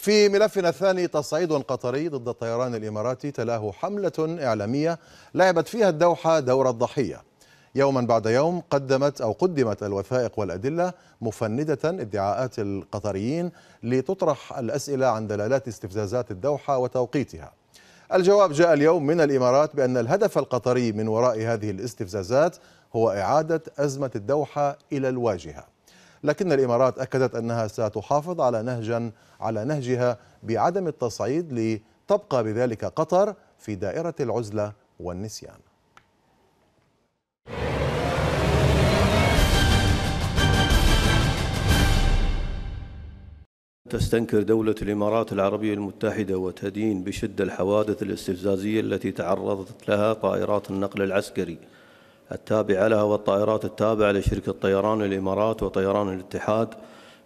في ملفنا الثاني تصعيد قطري ضد الطيران الإماراتي تلاه حملة إعلامية لعبت فيها الدوحة دور الضحية يوما بعد يوم قدمت أو قدمت الوثائق والأدلة مفندة ادعاءات القطريين لتطرح الأسئلة عن دلالات استفزازات الدوحة وتوقيتها الجواب جاء اليوم من الإمارات بأن الهدف القطري من وراء هذه الاستفزازات هو إعادة أزمة الدوحة إلى الواجهة لكن الإمارات أكدت أنها ستحافظ على نهجا على نهجها بعدم التصعيد لتبقى بذلك قطر في دائرة العزلة والنسيان تستنكر دولة الإمارات العربية المتحدة وتدين بشدة الحوادث الاستفزازية التي تعرضت لها طائرات النقل العسكري التابعة لها والطائرات التابعة لشركة طيران الإمارات وطيران الاتحاد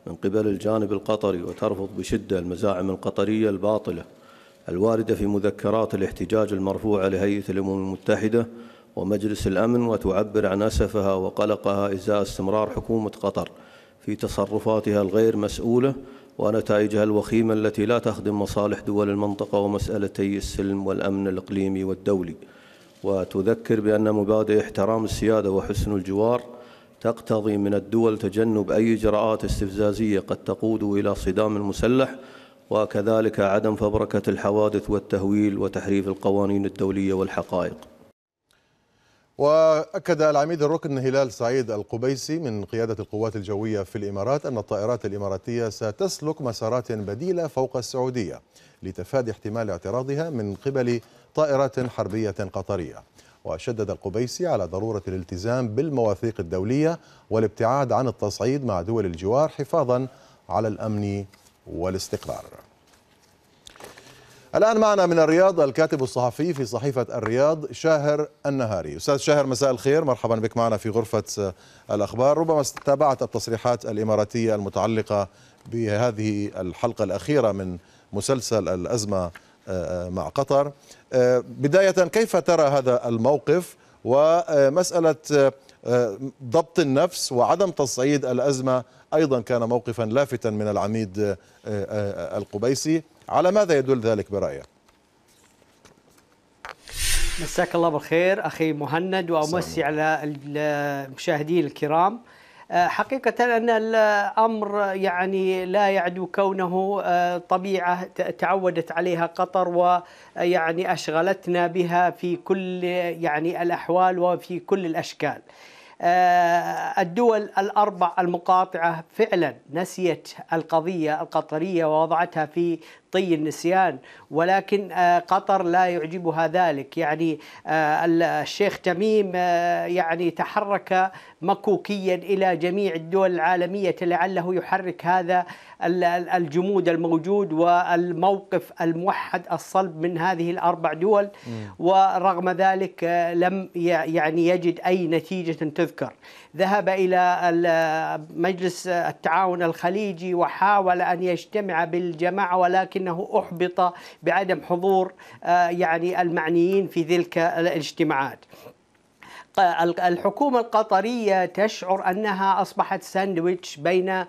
من قبل الجانب القطري وترفض بشدة المزاعم القطرية الباطلة الواردة في مذكرات الاحتجاج المرفوعة لهيئة الأمم المتحدة ومجلس الأمن وتعبر عن أسفها وقلقها إزاء استمرار حكومة قطر في تصرفاتها الغير مسؤولة ونتائجها الوخيمة التي لا تخدم مصالح دول المنطقة ومسألتي السلم والأمن الإقليمي والدولي وتذكر بأن مبادئ احترام السيادة وحسن الجوار تقتضي من الدول تجنب أي إجراءات استفزازية قد تقود إلى صدام مسلح وكذلك عدم فبركة الحوادث والتهويل وتحريف القوانين الدولية والحقائق وأكد العميد الركن هلال سعيد القبيسي من قيادة القوات الجوية في الإمارات أن الطائرات الإماراتية ستسلك مسارات بديلة فوق السعودية لتفادي احتمال اعتراضها من قبل طائرات حربية قطرية وشدد القبيسي على ضرورة الالتزام بالمواثيق الدولية والابتعاد عن التصعيد مع دول الجوار حفاظا على الأمن والاستقرار الآن معنا من الرياض الكاتب الصحفي في صحيفة الرياض شاهر النهاري أستاذ شاهر مساء الخير مرحبا بك معنا في غرفة الأخبار ربما تابعت التصريحات الإماراتية المتعلقة بهذه الحلقة الأخيرة من مسلسل الأزمة آه، مع قطر آه، بداية كيف ترى هذا الموقف ومسألة آه، ضبط النفس وعدم تصعيد الأزمة أيضا كان موقفا لافتا من العميد القبيسي على ماذا يدل ذلك برأيك؟ مساك الله بالخير أخي مهند وأمسي على المشاهدين الكرام آه، حقيقة أن الأمر يعني لا يعدو كونه آه، طبيعة تعودت عليها قطر ويعني آه، أشغلتنا بها في كل يعني الأحوال وفي كل الأشكال الدول الأربع المقاطعة فعلا نسيت القضية القطرية ووضعتها في طي النسيان ولكن آه، قطر لا يعجبها ذلك يعني آه، الشيخ تميم آه، يعني تحرك مكوكيا الى جميع الدول العالميه لعله يحرك هذا الجمود الموجود والموقف الموحد الصلب من هذه الاربع دول ورغم ذلك لم يعني يجد اي نتيجه تذكر ذهب الى مجلس التعاون الخليجي وحاول ان يجتمع بالجماعه ولكن لكنه أحبط بعدم حضور آه، يعني المعنيين في تلك الاجتماعات الحكومة القطرية تشعر أنها أصبحت ساندويتش بين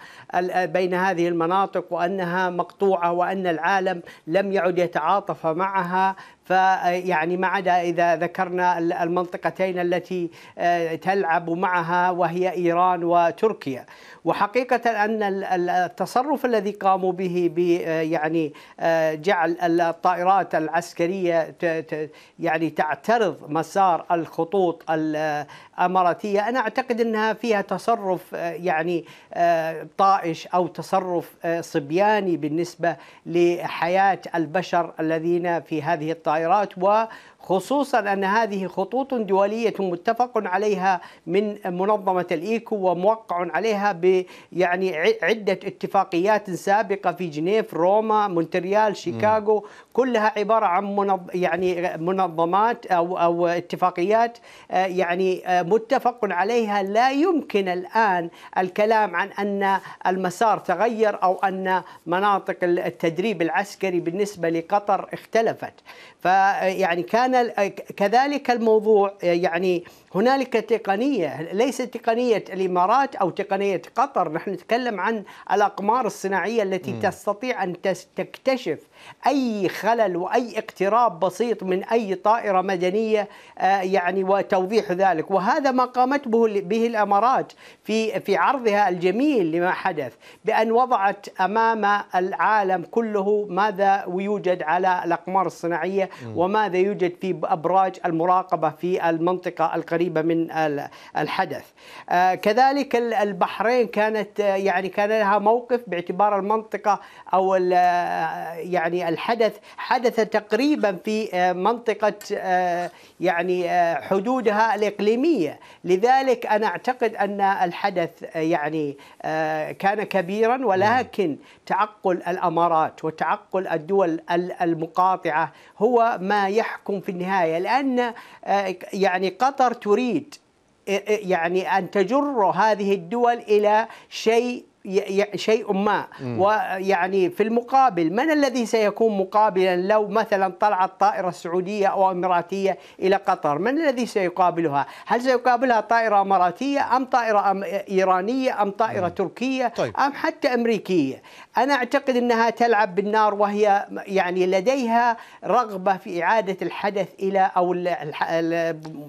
بين هذه المناطق وأنها مقطوعة وأن العالم لم يعد يتعاطف معها فيعني ما عدا إذا ذكرنا المنطقتين التي آه، تلعب معها وهي إيران وتركيا وحقيقة أن التصرف الذي قاموا به آه، يعني آه، جعل الطائرات العسكرية يعني تعترض مسار الخطوط اماراتيه انا اعتقد انها فيها تصرف آه، يعني آه، طائش او تصرف آه، صبياني بالنسبه لحياه البشر الذين في هذه الطائرات و خصوصا أن هذه خطوط دولية متفق عليها من منظمة الإيكو وموقع عليها ب يعني عدة اتفاقيات سابقة في جنيف روما مونتريال شيكاغو م. كلها عبارة عن منظ... يعني منظمات أو أو اتفاقيات آه، يعني آه، متفق عليها لا يمكن الآن الكلام عن أن المسار تغير أو أن مناطق التدريب العسكري بالنسبة لقطر اختلفت فيعني كان كذلك الموضوع يعني هنالك تقنيه ليست تقنيه الامارات او تقنيه قطر، نحن نتكلم عن الاقمار الصناعيه التي م. تستطيع ان تكتشف اي خلل واي اقتراب بسيط من اي طائره مدنيه آه، يعني وتوضيح ذلك، وهذا ما قامت به به الامارات في في عرضها الجميل لما حدث بان وضعت امام العالم كله ماذا يوجد على الاقمار الصناعيه وماذا يوجد في أبراج المراقبة في المنطقة القريبة من الحدث آه، كذلك البحرين كانت آه، يعني كان لها موقف باعتبار المنطقة أو آه، يعني الحدث حدث تقريبا في منطقة يعني حدودها الإقليمية لذلك أنا أعتقد أن الحدث يعني كان كبيرا ولكن تعقل الأمارات وتعقل الدول المقاطعة هو هو ما يحكم في النهاية لأن آه، يعني قطر تريد آه، آه، يعني أن تجر هذه الدول إلى شيء شيء ما مم. ويعني في المقابل من الذي سيكون مقابلا لو مثلا طلعت طائرة سعودية أو إماراتية إلى قطر من الذي سيقابلها هل سيقابلها طائرة إماراتية أم طائرة إيرانية أم طائرة مم. تركية طيب. أم حتى أمريكية أنا أعتقد أنها تلعب بالنار وهي يعني لديها رغبة في إعادة الحدث إلى أو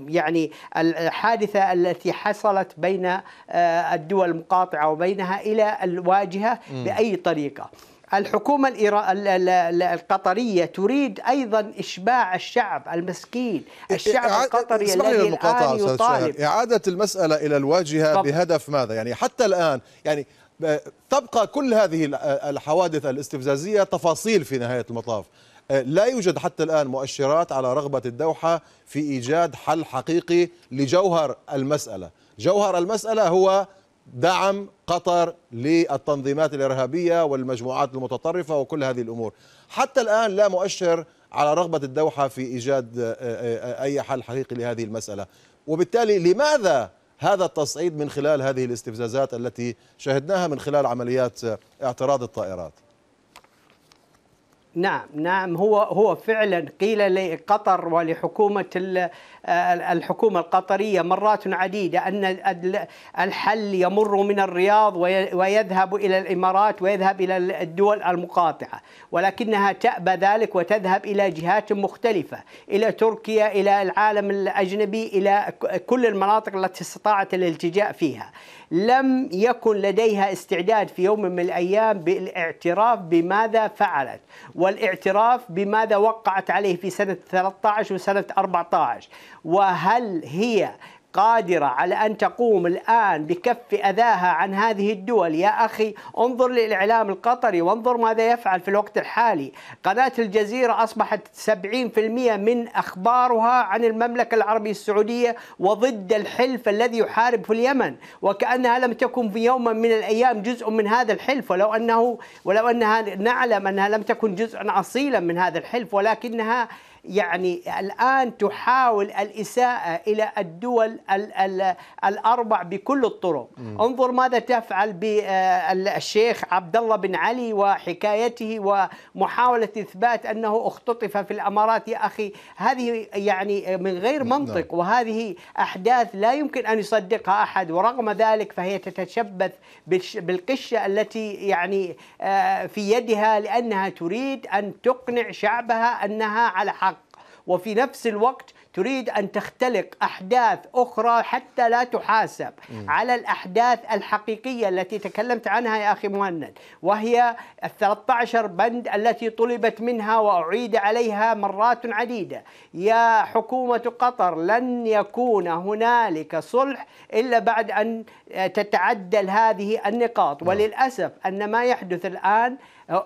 يعني الحادثة التي حصلت بين آه، الدول المقاطعة وبينها إلى الواجهة بأي طريقة الحكومة القطرية تريد أيضا إشباع الشعب المسكين الشعب القطري الذي الآن يطالب إعادة المسألة إلى الواجهة طب. بهدف ماذا يعني حتى الآن يعني آه، تبقى كل هذه آه، الحوادث الاستفزازية تفاصيل في نهاية المطاف آه، لا يوجد حتى الآن مؤشرات على رغبة الدوحة في إيجاد حل حقيقي لجوهر المسألة جوهر المسألة هو دعم قطر للتنظيمات الارهابيه والمجموعات المتطرفه وكل هذه الامور حتى الان لا مؤشر على رغبه الدوحه في ايجاد آه، آه، آه، اي حل حقيقي لهذه المساله وبالتالي لماذا هذا التصعيد من خلال هذه الاستفزازات التي شهدناها من خلال عمليات اعتراض الطائرات نعم نعم هو هو فعلا قيل لقطر ولحكومه الحكومة القطرية مرات عديدة أن الحل يمر من الرياض ويذهب إلى الإمارات ويذهب إلى الدول المقاطعة ولكنها تأبى ذلك وتذهب إلى جهات مختلفة إلى تركيا إلى العالم الأجنبي إلى كل المناطق التي استطاعت الالتجاء فيها لم يكن لديها استعداد في يوم من الأيام بالاعتراف بماذا فعلت والاعتراف بماذا وقعت عليه في سنة 13 وسنة 14 وهل هي قادرة على أن تقوم الآن بكف أذاها عن هذه الدول يا أخي انظر للإعلام القطري وانظر ماذا يفعل في الوقت الحالي قناة الجزيرة أصبحت 70% من أخبارها عن المملكة العربية السعودية وضد الحلف الذي يحارب في اليمن وكأنها لم تكن في يوم من الأيام جزء من هذا الحلف ولو أنه ولو أنها نعلم أنها لم تكن جزءا أصيلا من هذا الحلف ولكنها يعني الآن تحاول الإساءة إلى الدول الأربع بكل الطرق م. انظر ماذا تفعل بالشيخ آه، عبد الله بن علي وحكايته ومحاولة إثبات أنه اختطف في الأمارات يا أخي هذه يعني من غير نعم. منطق وهذه أحداث لا يمكن أن يصدقها أحد ورغم ذلك فهي تتشبث بالقشة التي يعني آه، في يدها لأنها تريد أن تقنع شعبها أنها على حق وفي نفس الوقت تريد أن تختلق أحداث أخرى حتى لا تحاسب م. على الأحداث الحقيقية التي تكلمت عنها يا أخي مهند وهي ال 13 بند التي طلبت منها وأعيد عليها مرات عديدة يا حكومة قطر لن يكون هنالك صلح إلا بعد أن تتعدل هذه النقاط وللأسف أن ما يحدث الآن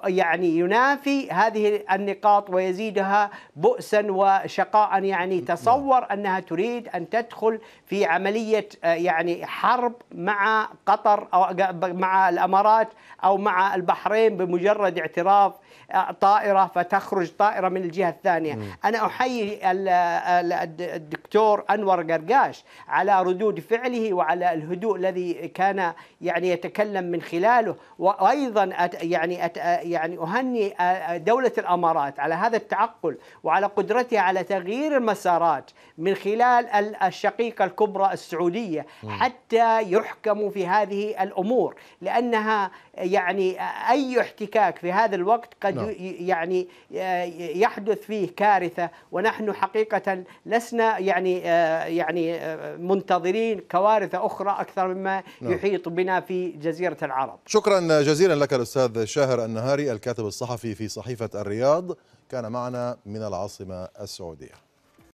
يعني ينافي هذه النقاط ويزيدها بؤسا وشقاء يعني نعم. تصور انها تريد ان تدخل في عمليه يعني حرب مع قطر او مع الامارات او مع البحرين بمجرد اعتراف آه، طائره فتخرج طائره من الجهه الثانيه، نعم. انا احيي الدكتور انور قرقاش على ردود فعله وعلى الهدوء الذي كان يعني يتكلم من خلاله وايضا يعني يعني اهني دوله الامارات على هذا التعقل وعلى قدرتها على تغيير المسارات من خلال الشقيقه الكبرى السعوديه حتى يحكموا في هذه الامور لانها يعني اي احتكاك في هذا الوقت قد نعم. يعني يحدث فيه كارثه ونحن حقيقه لسنا يعني آه، يعني آه، منتظرين كوارث اخرى اكثر مما نعم. يحيط بنا في جزيره العرب شكرا جزيلا لك الاستاذ شاهر ان النهاري الكاتب الصحفي في صحيفة الرياض كان معنا من العاصمة السعودية